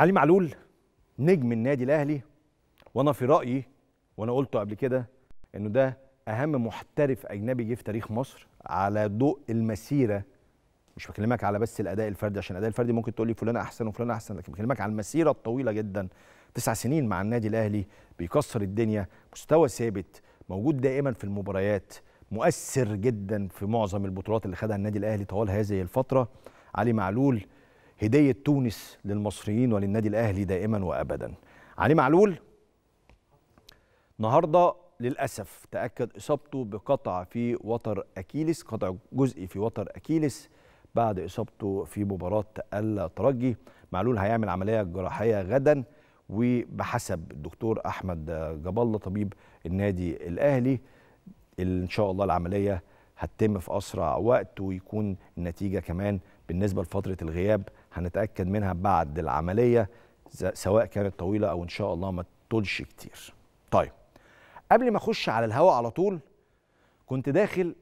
علي معلول نجم النادي الاهلي وانا في رايي وانا قلته قبل كده انه ده اهم محترف اجنبي جه في تاريخ مصر على ضوء المسيره مش بكلمك على بس الاداء الفردي عشان الاداء الفردي ممكن تقول لي فلان احسن وفلان احسن لكن بكلمك على المسيره الطويله جدا تسع سنين مع النادي الاهلي بيكسر الدنيا مستوى ثابت موجود دائما في المباريات مؤثر جدا في معظم البطولات اللي خدها النادي الاهلي طوال هذه الفتره علي معلول هديه تونس للمصريين وللنادي الاهلي دائما وابدا علي معلول النهارده للاسف تاكد اصابته بقطع في وتر اكيلس قطع جزئي في وتر اكيلس بعد اصابته في مباراه الترجي معلول هيعمل عمليه جراحيه غدا وبحسب الدكتور احمد جاب الله طبيب النادي الاهلي ان شاء الله العمليه هتتم في اسرع وقت ويكون النتيجه كمان بالنسبة لفترة الغياب هنتأكد منها بعد العملية سواء كانت طويلة أو إن شاء الله ما تطولش كتير طيب قبل ما أخش على الهواء على طول كنت داخل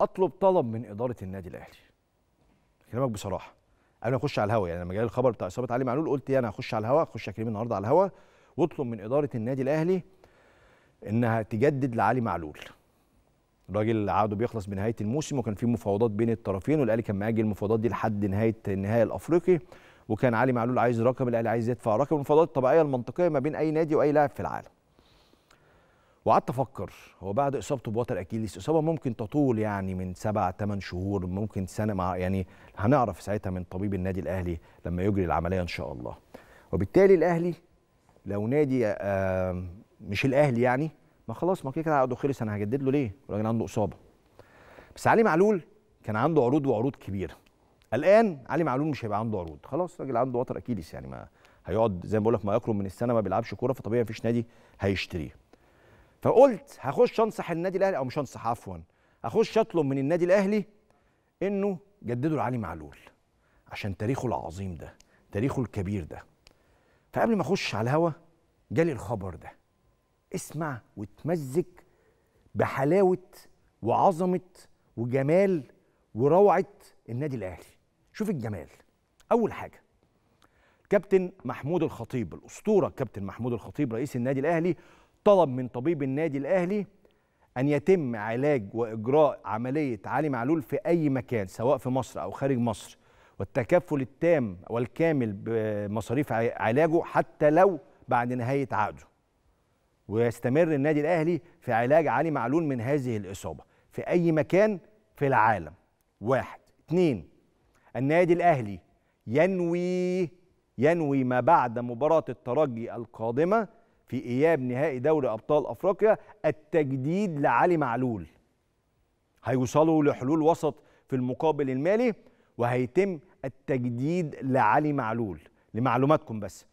أطلب طلب من إدارة النادي الأهلي كلامك بصراحة قبل ما أخش على الهواء يعني لما جالي الخبر بتاع إصابة علي معلول قلت أنا هخش على الهواء أخش يا كريم النهاردة على الهواء واطلب من إدارة النادي الأهلي إنها تجدد لعلي معلول الراجل عقده بيخلص بنهايه الموسم وكان في مفاوضات بين الطرفين والاهلي كان ماجل المفاوضات دي لحد نهايه النهائي الافريقي وكان علي معلول عايز رقم الاهلي عايز يدفع رقم المفاوضات الطبيعيه المنطقيه ما بين اي نادي واي لاعب في العالم وقعدت افكر هو بعد اصابته بوتر اكيليس اصابه ممكن تطول يعني من سبع ثمان شهور ممكن سنه مع يعني هنعرف ساعتها من طبيب النادي الاهلي لما يجري العمليه ان شاء الله وبالتالي الاهلي لو نادي آه، مش الاهلي يعني خلاص ما كده كده عقده خلص انا هجدد له ليه؟ الراجل عنده اصابه. بس علي معلول كان عنده عروض وعروض كبيره. الان علي معلول مش هيبقى عنده عروض، خلاص الراجل عنده وتر اكيليس يعني ما هيقعد زي ما بقول لك ما يقرب من السنه ما بيلعبش كوره فطبيعي ما فيش نادي هيشتريه. فقلت هخش انصح النادي الاهلي او مش انصح عفوا هخش اطلب من النادي الاهلي انه جددوا لعلي معلول عشان تاريخه العظيم ده، تاريخه الكبير ده. فقبل ما اخش على الهوا جالي الخبر ده اسمع وتمزج بحلاوه وعظمه وجمال وروعه النادي الاهلي شوف الجمال اول حاجه كابتن محمود الخطيب الاسطوره كابتن محمود الخطيب رئيس النادي الاهلي طلب من طبيب النادي الاهلي ان يتم علاج واجراء عمليه علي معلول في اي مكان سواء في مصر او خارج مصر والتكفل التام والكامل بمصاريف علاجه حتى لو بعد نهايه عقده ويستمر النادي الاهلي في علاج علي معلول من هذه الاصابه في اي مكان في العالم واحد اثنين النادي الاهلي ينوي ينوي ما بعد مباراه الترجي القادمه في اياب نهائي دوري ابطال افريقيا التجديد لعلي معلول هيوصلوا لحلول وسط في المقابل المالي وهيتم التجديد لعلي معلول لمعلوماتكم بس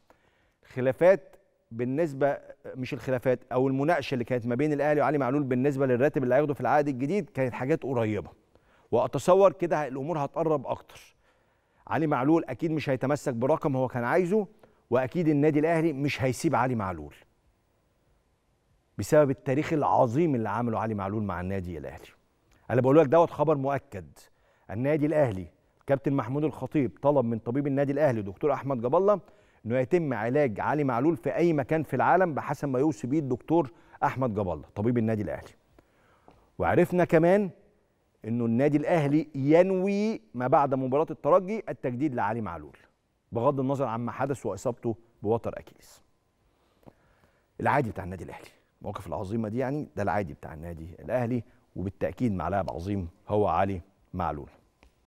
خلافات بالنسبه مش الخلافات او المناقشه اللي كانت ما بين الاهلي وعلي معلول بالنسبه للراتب اللي هياخده في العقد الجديد كانت حاجات قريبه واتصور كده الامور هتقرب اكتر علي معلول اكيد مش هيتمسك برقم هو كان عايزه واكيد النادي الاهلي مش هيسيب علي معلول بسبب التاريخ العظيم اللي عمله علي معلول مع النادي الاهلي انا بقول لك دوت خبر مؤكد النادي الاهلي كابتن محمود الخطيب طلب من طبيب النادي الاهلي دكتور احمد جاب الله انه يتم علاج علي معلول في اي مكان في العالم بحسب ما يوصي بيه الدكتور احمد جاب الله طبيب النادي الاهلي وعرفنا كمان انه النادي الاهلي ينوي ما بعد مباراه الترجي التجديد لعلي معلول بغض النظر عما حدث واصابته بوتر اكيليس العادي بتاع النادي الاهلي المواقف العظيمه دي يعني ده العادي بتاع النادي الاهلي وبالتاكيد مع لاعب عظيم هو علي معلول